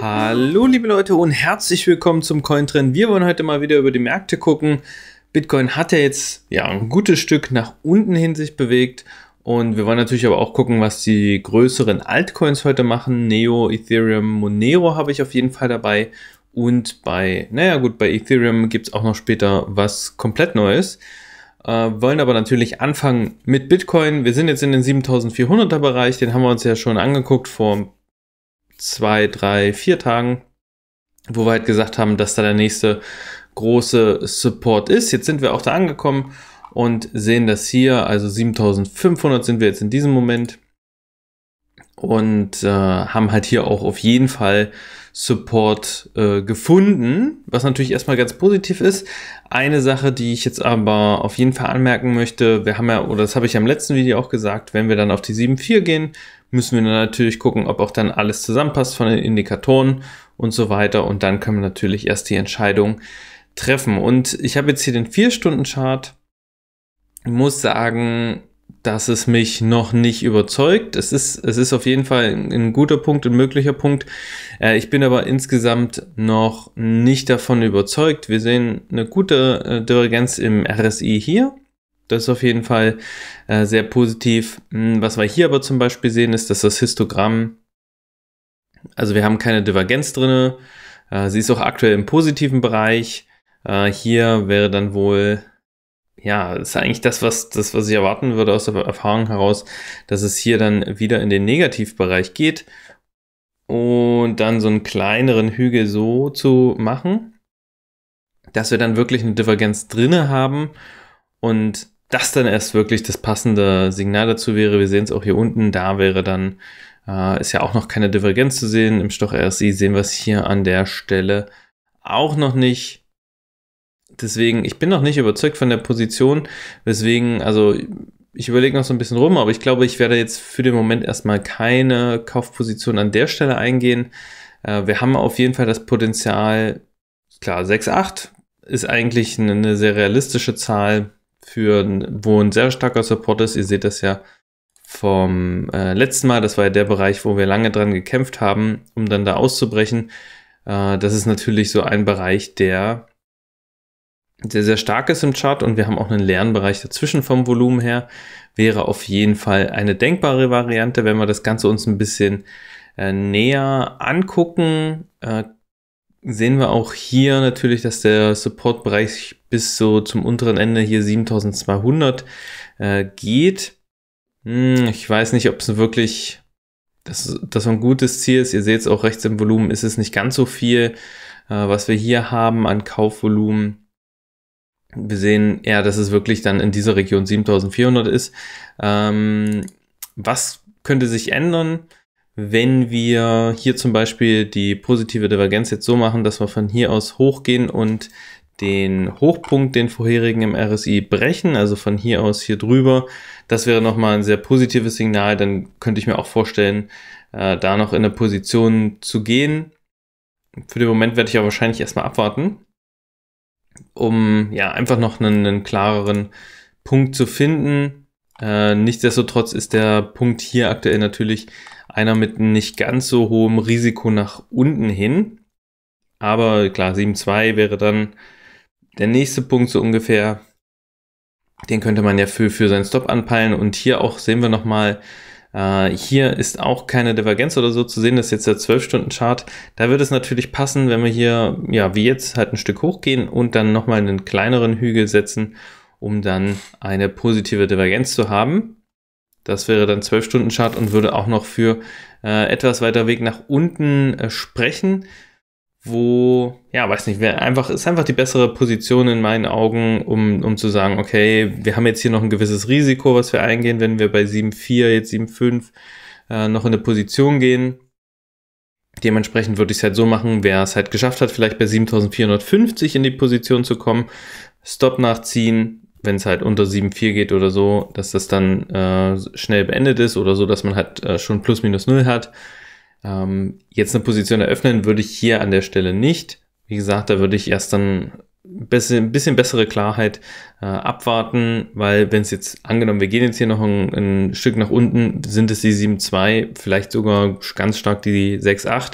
Hallo liebe Leute und herzlich willkommen zum Cointrend. Wir wollen heute mal wieder über die Märkte gucken. Bitcoin hat ja jetzt ja ein gutes Stück nach unten hin sich bewegt und wir wollen natürlich aber auch gucken, was die größeren Altcoins heute machen. Neo, Ethereum, Monero habe ich auf jeden Fall dabei und bei, naja gut, bei Ethereum gibt es auch noch später was komplett Neues. Äh, wollen aber natürlich anfangen mit Bitcoin. Wir sind jetzt in den 7400er Bereich, den haben wir uns ja schon angeguckt vor zwei, drei, vier Tagen, wo wir halt gesagt haben, dass da der nächste große Support ist. Jetzt sind wir auch da angekommen und sehen das hier, also 7500 sind wir jetzt in diesem Moment und äh, haben halt hier auch auf jeden Fall Support äh, gefunden, was natürlich erstmal ganz positiv ist. Eine Sache, die ich jetzt aber auf jeden Fall anmerken möchte, wir haben ja, oder das habe ich ja im letzten Video auch gesagt, wenn wir dann auf die 7.4 gehen, müssen wir natürlich gucken, ob auch dann alles zusammenpasst von den Indikatoren und so weiter. Und dann können wir natürlich erst die Entscheidung treffen. Und ich habe jetzt hier den 4-Stunden-Chart, muss sagen, dass es mich noch nicht überzeugt. Es ist, es ist auf jeden Fall ein, ein guter Punkt, ein möglicher Punkt. Äh, ich bin aber insgesamt noch nicht davon überzeugt. Wir sehen eine gute äh, Divergenz im RSI hier. Das ist auf jeden Fall äh, sehr positiv. Hm, was wir hier aber zum Beispiel sehen, ist, dass das Histogramm, also wir haben keine Divergenz drin. Äh, sie ist auch aktuell im positiven Bereich. Äh, hier wäre dann wohl ja, ist eigentlich das, was, das, was ich erwarten würde aus der Erfahrung heraus, dass es hier dann wieder in den Negativbereich geht und dann so einen kleineren Hügel so zu machen, dass wir dann wirklich eine Divergenz drinne haben und das dann erst wirklich das passende Signal dazu wäre. Wir sehen es auch hier unten, da wäre dann, äh, ist ja auch noch keine Divergenz zu sehen. Im Stoch RSI sehen wir es hier an der Stelle auch noch nicht deswegen, ich bin noch nicht überzeugt von der Position, weswegen, also ich überlege noch so ein bisschen rum, aber ich glaube, ich werde jetzt für den Moment erstmal keine Kaufposition an der Stelle eingehen. Äh, wir haben auf jeden Fall das Potenzial, klar, 6,8 ist eigentlich eine, eine sehr realistische Zahl für, wo ein sehr starker Support ist. Ihr seht das ja vom äh, letzten Mal, das war ja der Bereich, wo wir lange dran gekämpft haben, um dann da auszubrechen. Äh, das ist natürlich so ein Bereich, der sehr, sehr stark ist im Chart und wir haben auch einen leeren Bereich dazwischen vom Volumen her, wäre auf jeden Fall eine denkbare Variante, wenn wir das Ganze uns ein bisschen äh, näher angucken. Äh, sehen wir auch hier natürlich, dass der Supportbereich bis so zum unteren Ende hier 7200 äh, geht. Hm, ich weiß nicht, ob es wirklich das, das ein gutes Ziel ist. Ihr seht es auch rechts im Volumen, ist es nicht ganz so viel, äh, was wir hier haben an Kaufvolumen wir sehen ja, dass es wirklich dann in dieser Region 7400 ist. Ähm, was könnte sich ändern, wenn wir hier zum Beispiel die positive Divergenz jetzt so machen, dass wir von hier aus hochgehen und den Hochpunkt, den vorherigen im RSI brechen, also von hier aus hier drüber. Das wäre nochmal ein sehr positives Signal. Dann könnte ich mir auch vorstellen, äh, da noch in eine Position zu gehen. Für den Moment werde ich ja wahrscheinlich erstmal abwarten um ja einfach noch einen, einen klareren Punkt zu finden. Äh, nichtsdestotrotz ist der Punkt hier aktuell natürlich einer mit nicht ganz so hohem Risiko nach unten hin. Aber klar, 7,2 wäre dann der nächste Punkt so ungefähr. Den könnte man ja für, für seinen Stop anpeilen. Und hier auch sehen wir nochmal, äh, hier ist auch keine Divergenz oder so zu sehen, das ist jetzt der 12-Stunden-Chart. Da würde es natürlich passen, wenn wir hier, ja, wie jetzt halt ein Stück hochgehen und dann nochmal einen kleineren Hügel setzen, um dann eine positive Divergenz zu haben. Das wäre dann 12-Stunden-Chart und würde auch noch für äh, etwas weiter Weg nach unten äh, sprechen wo, ja, weiß nicht, einfach, ist einfach die bessere Position in meinen Augen, um, um zu sagen, okay, wir haben jetzt hier noch ein gewisses Risiko, was wir eingehen, wenn wir bei 7,4, jetzt 7,5 äh, noch in eine Position gehen. Dementsprechend würde ich es halt so machen, wer es halt geschafft hat, vielleicht bei 7450 in die Position zu kommen, Stop nachziehen, wenn es halt unter 7,4 geht oder so, dass das dann äh, schnell beendet ist oder so, dass man halt äh, schon plus minus null hat ähm, jetzt eine Position eröffnen würde ich hier an der Stelle nicht. Wie gesagt, da würde ich erst dann ein bisschen bessere Klarheit äh, abwarten, weil wenn es jetzt angenommen, wir gehen jetzt hier noch ein, ein Stück nach unten, sind es die 7,2, vielleicht sogar ganz stark die 6,8,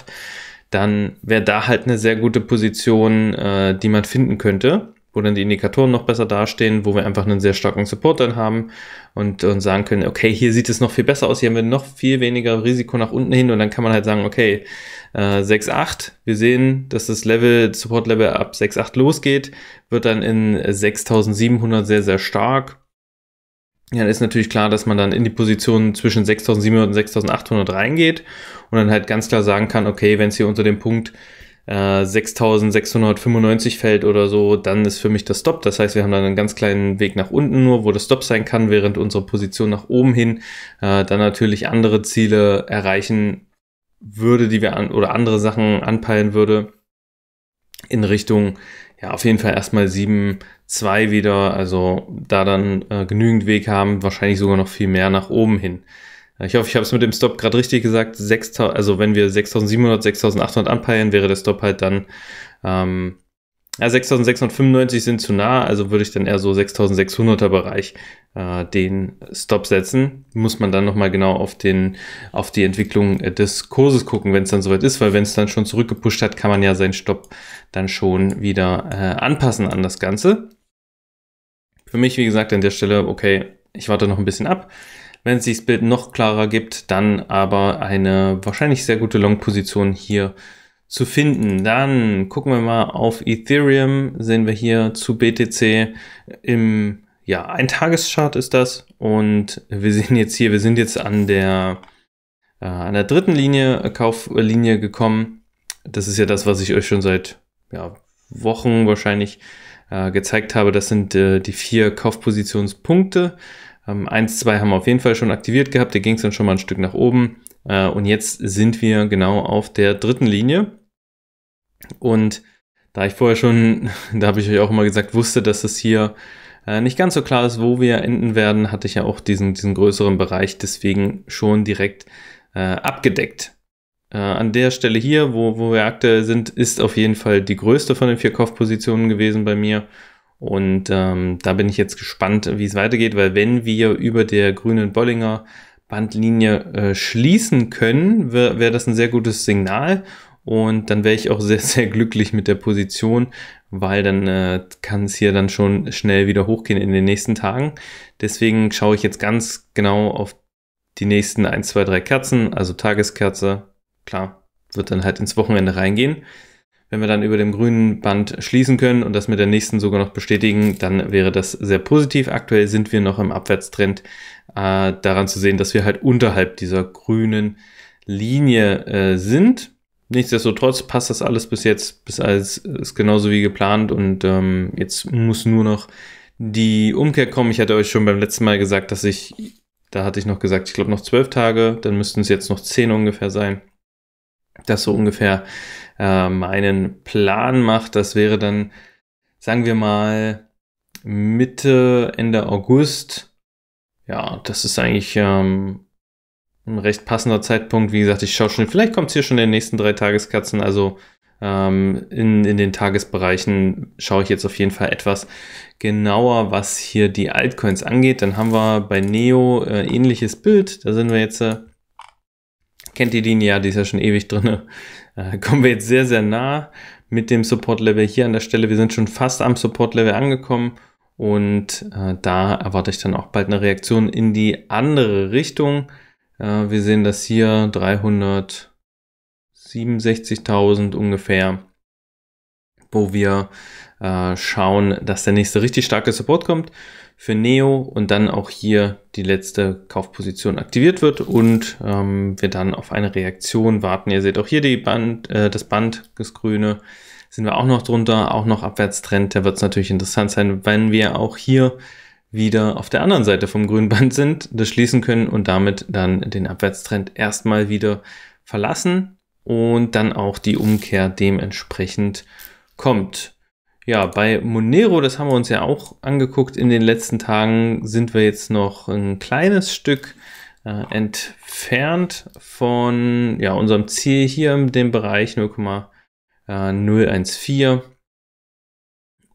dann wäre da halt eine sehr gute Position, äh, die man finden könnte wo dann die Indikatoren noch besser dastehen, wo wir einfach einen sehr starken Support dann haben und, und sagen können, okay, hier sieht es noch viel besser aus, hier haben wir noch viel weniger Risiko nach unten hin und dann kann man halt sagen, okay, äh, 6,8, wir sehen, dass das Level, Support Level ab 6,8 losgeht, wird dann in 6700 sehr, sehr stark. Ja, ist natürlich klar, dass man dann in die Position zwischen 6700 und 6800 reingeht und dann halt ganz klar sagen kann, okay, wenn es hier unter dem Punkt 6695 äh, fällt oder so, dann ist für mich das Stop. Das heißt, wir haben dann einen ganz kleinen Weg nach unten nur, wo das Stop sein kann, während unsere Position nach oben hin äh, dann natürlich andere Ziele erreichen würde, die wir an oder andere Sachen anpeilen würde in Richtung, ja, auf jeden Fall erstmal 7,2 wieder, also da dann äh, genügend Weg haben, wahrscheinlich sogar noch viel mehr nach oben hin. Ich hoffe, ich habe es mit dem Stop gerade richtig gesagt. 6, also wenn wir 6700, 6800 anpeilen, wäre der Stop halt dann ähm, ja, 6695 sind zu nah, also würde ich dann eher so 6600er Bereich äh, den Stop setzen. Muss man dann nochmal genau auf, den, auf die Entwicklung des Kurses gucken, wenn es dann soweit ist, weil wenn es dann schon zurückgepusht hat, kann man ja seinen Stop dann schon wieder äh, anpassen an das Ganze. Für mich, wie gesagt, an der Stelle, okay, ich warte noch ein bisschen ab. Wenn es sich das Bild noch klarer gibt, dann aber eine wahrscheinlich sehr gute Long-Position hier zu finden. Dann gucken wir mal auf Ethereum, sehen wir hier zu BTC im, ja, ein Tageschart ist das und wir sehen jetzt hier, wir sind jetzt an der, äh, an der dritten Linie, äh, Kauflinie gekommen. Das ist ja das, was ich euch schon seit, ja, Wochen wahrscheinlich äh, gezeigt habe. Das sind äh, die vier Kaufpositionspunkte. Ähm, eins, zwei haben wir auf jeden Fall schon aktiviert gehabt, da ging es dann schon mal ein Stück nach oben. Äh, und jetzt sind wir genau auf der dritten Linie. Und da ich vorher schon, da habe ich euch auch immer gesagt, wusste, dass es hier äh, nicht ganz so klar ist, wo wir enden werden, hatte ich ja auch diesen, diesen größeren Bereich deswegen schon direkt äh, abgedeckt. Äh, an der Stelle hier, wo, wo wir aktuell sind, ist auf jeden Fall die größte von den vier Kaufpositionen gewesen bei mir. Und ähm, da bin ich jetzt gespannt, wie es weitergeht, weil wenn wir über der grünen Bollinger Bandlinie äh, schließen können, wäre wär das ein sehr gutes Signal. Und dann wäre ich auch sehr, sehr glücklich mit der Position, weil dann äh, kann es hier dann schon schnell wieder hochgehen in den nächsten Tagen. Deswegen schaue ich jetzt ganz genau auf die nächsten 1, 2, 3 Kerzen, also Tageskerze. Klar, wird dann halt ins Wochenende reingehen. Wenn wir dann über dem grünen Band schließen können und das mit der nächsten sogar noch bestätigen, dann wäre das sehr positiv. Aktuell sind wir noch im Abwärtstrend äh, daran zu sehen, dass wir halt unterhalb dieser grünen Linie äh, sind. Nichtsdestotrotz passt das alles bis jetzt, bis alles ist genauso wie geplant und ähm, jetzt muss nur noch die Umkehr kommen. Ich hatte euch schon beim letzten Mal gesagt, dass ich, da hatte ich noch gesagt, ich glaube noch zwölf Tage, dann müssten es jetzt noch zehn ungefähr sein. Das so ungefähr ähm, einen Plan macht. Das wäre dann, sagen wir mal, Mitte, Ende August. Ja, das ist eigentlich ähm, ein recht passender Zeitpunkt. Wie gesagt, ich schaue schon, vielleicht kommt es hier schon in den nächsten drei Tageskatzen. Also ähm, in, in den Tagesbereichen schaue ich jetzt auf jeden Fall etwas genauer, was hier die Altcoins angeht. Dann haben wir bei Neo äh, ähnliches Bild. Da sind wir jetzt, äh, kennt ihr den ja, die ist ja schon ewig drin äh, kommen wir jetzt sehr, sehr nah mit dem Support-Level hier an der Stelle. Wir sind schon fast am Support-Level angekommen und äh, da erwarte ich dann auch bald eine Reaktion in die andere Richtung. Äh, wir sehen das hier 367.000 ungefähr, wo wir äh, schauen, dass der nächste richtig starke Support kommt für Neo und dann auch hier die letzte Kaufposition aktiviert wird und ähm, wir dann auf eine Reaktion warten. Ihr seht auch hier die Band, äh, das Band, das grüne, sind wir auch noch drunter, auch noch Abwärtstrend. Da wird es natürlich interessant sein, wenn wir auch hier wieder auf der anderen Seite vom grünen Band sind, das schließen können und damit dann den Abwärtstrend erstmal wieder verlassen und dann auch die Umkehr dementsprechend kommt. Ja, bei Monero, das haben wir uns ja auch angeguckt in den letzten Tagen, sind wir jetzt noch ein kleines Stück äh, entfernt von ja, unserem Ziel hier in dem Bereich 0,014. Äh,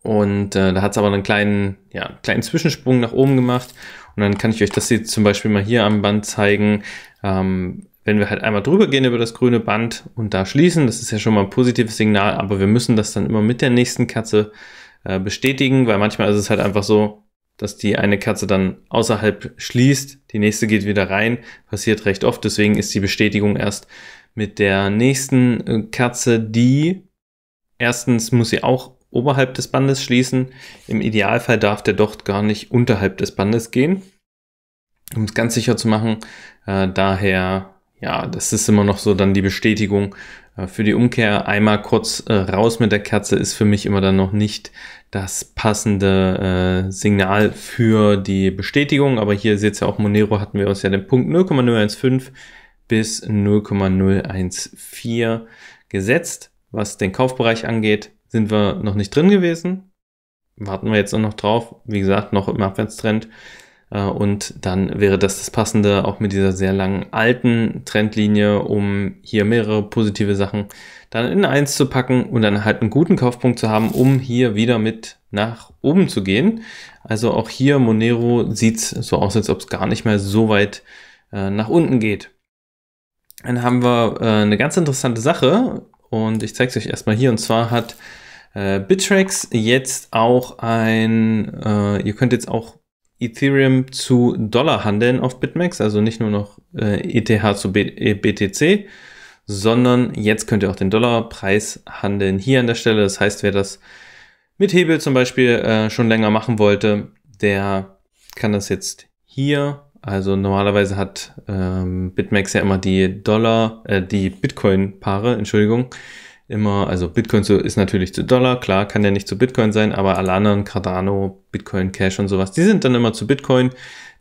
Und äh, da hat es aber einen kleinen, ja, kleinen Zwischensprung nach oben gemacht. Und dann kann ich euch das jetzt zum Beispiel mal hier am Band zeigen. Ähm, wenn wir halt einmal drüber gehen über das grüne Band und da schließen, das ist ja schon mal ein positives Signal, aber wir müssen das dann immer mit der nächsten Katze äh, bestätigen, weil manchmal ist es halt einfach so, dass die eine Katze dann außerhalb schließt, die nächste geht wieder rein, passiert recht oft, deswegen ist die Bestätigung erst mit der nächsten äh, Katze, die erstens muss sie auch oberhalb des Bandes schließen, im Idealfall darf der Docht gar nicht unterhalb des Bandes gehen, um es ganz sicher zu machen, äh, daher ja, das ist immer noch so dann die Bestätigung äh, für die Umkehr. Einmal kurz äh, raus mit der Kerze ist für mich immer dann noch nicht das passende äh, Signal für die Bestätigung. Aber hier seht ihr ja auch, Monero hatten wir uns ja den Punkt 0,015 bis 0,014 gesetzt. Was den Kaufbereich angeht, sind wir noch nicht drin gewesen. Warten wir jetzt auch noch drauf. Wie gesagt, noch im Abwärtstrend. Äh, und dann wäre das das Passende, auch mit dieser sehr langen alten Trendlinie, um hier mehrere positive Sachen dann in eins zu packen und dann halt einen guten Kaufpunkt zu haben, um hier wieder mit nach oben zu gehen. Also auch hier Monero sieht so aus, als ob es gar nicht mehr so weit äh, nach unten geht. Dann haben wir äh, eine ganz interessante Sache und ich zeige es euch erstmal hier. Und zwar hat äh, Bittrex jetzt auch ein, äh, ihr könnt jetzt auch Ethereum zu Dollar handeln auf BitMEX, also nicht nur noch äh, ETH zu B äh, BTC, sondern jetzt könnt ihr auch den Dollarpreis handeln hier an der Stelle. Das heißt, wer das mit Hebel zum Beispiel äh, schon länger machen wollte, der kann das jetzt hier. Also normalerweise hat ähm, BitMEX ja immer die Dollar, äh, die Bitcoin-Paare, Entschuldigung immer, also Bitcoin zu, ist natürlich zu Dollar, klar, kann ja nicht zu Bitcoin sein, aber alle anderen, Cardano, Bitcoin Cash und sowas, die sind dann immer zu Bitcoin.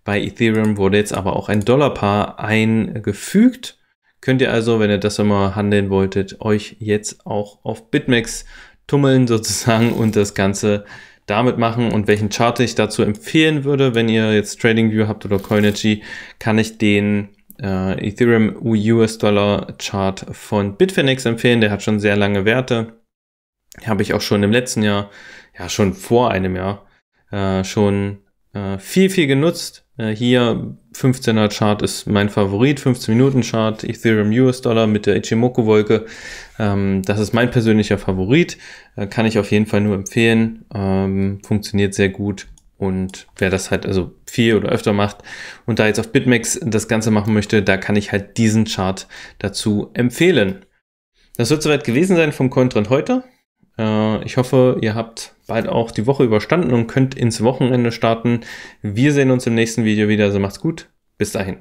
Bei Ethereum wurde jetzt aber auch ein Dollarpaar eingefügt. Könnt ihr also, wenn ihr das immer handeln wolltet, euch jetzt auch auf BitMEX tummeln sozusagen und das Ganze damit machen und welchen Chart ich dazu empfehlen würde, wenn ihr jetzt TradingView habt oder Coinergy, kann ich den äh, Ethereum US-Dollar Chart von Bitfinex empfehlen. Der hat schon sehr lange Werte. Habe ich auch schon im letzten Jahr, ja schon vor einem Jahr, äh, schon äh, viel, viel genutzt. Äh, hier 15er Chart ist mein Favorit, 15 Minuten Chart, Ethereum US-Dollar mit der Ichimoku-Wolke. Ähm, das ist mein persönlicher Favorit. Äh, kann ich auf jeden Fall nur empfehlen. Ähm, funktioniert sehr gut und wer das halt also viel oder öfter macht und da jetzt auf Bitmax das Ganze machen möchte, da kann ich halt diesen Chart dazu empfehlen. Das wird soweit gewesen sein vom Cointrend heute. Äh, ich hoffe, ihr habt bald auch die Woche überstanden und könnt ins Wochenende starten. Wir sehen uns im nächsten Video wieder, also macht's gut. Bis dahin.